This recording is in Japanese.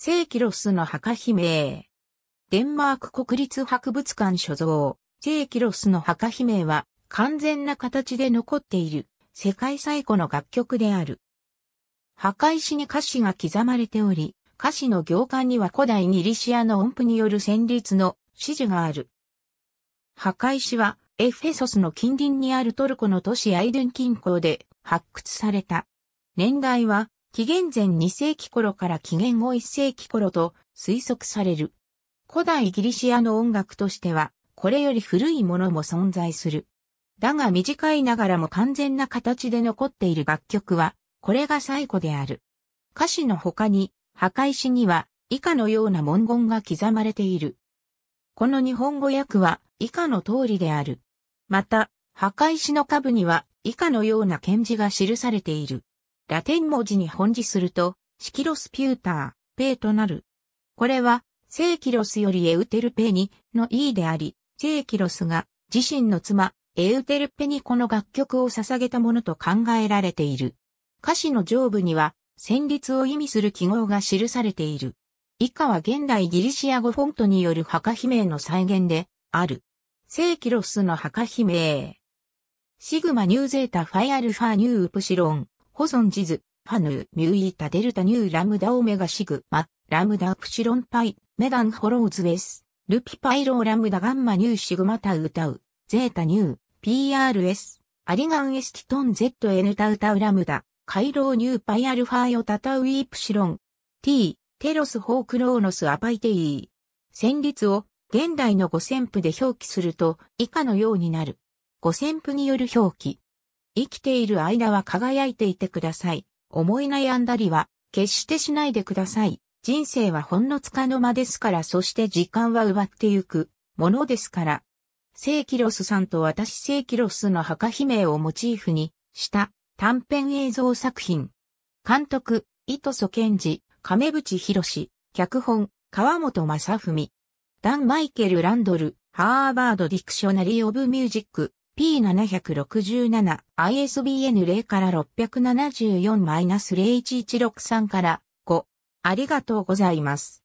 聖キロスの墓碑銘。デンマーク国立博物館所蔵、聖キロスの墓碑銘は完全な形で残っている世界最古の楽曲である。墓石に歌詞が刻まれており、歌詞の行間には古代ギリシアの音符による旋律の指示がある。墓石はエフェソスの近隣にあるトルコの都市アイデン近郊で発掘された。年代は紀元前2世紀頃から紀元後1世紀頃と推測される。古代ギリシアの音楽としては、これより古いものも存在する。だが短いながらも完全な形で残っている楽曲は、これが最古である。歌詞の他に、墓石には以下のような文言が刻まれている。この日本語訳は以下の通りである。また、墓石の下部には以下のような検字が記されている。ラテン文字に本字すると、シキロスピューター、ペイとなる。これは、セイキロスよりエウテルペニの E であり、セイキロスが自身の妻、エウテルペニこの楽曲を捧げたものと考えられている。歌詞の上部には、旋律を意味する記号が記されている。以下は現代ギリシア語フォントによる墓碑銘の再現で、ある。セイキロスの墓碑銘。シグマニューゼータファイアルファニュープシロン。保存地図、ファヌー、ミューイータデルタニューラムダオメガシグマ、ラムダプシロンパイ、メダンホローズウェス、ルピパイローラムダガンマニューシグマタウタウ、ゼータニュー、PRS、アリガンエスティトン ZN タウタウラムダ、カイローニューパイアルファイオタタウイプシロン、T、テロスホークローノスアパイテイ旋律を現代の五線譜で表記すると以下のようになる。五線譜による表記。生きている間は輝いていてください。思い悩んだりは、決してしないでください。人生はほんのつかの間ですから、そして時間は奪ってゆくものですから。セイキロスさんと私セイキロスの墓姫をモチーフにした短編映像作品。監督、糸祖健治、亀淵博脚本、川本正文。ダン・マイケル・ランドル、ハーバード・ディクショナリー・オブ・ミュージック。P767、ISBN 0から6 7 4 0 1 1 6 3から5。ありがとうございます。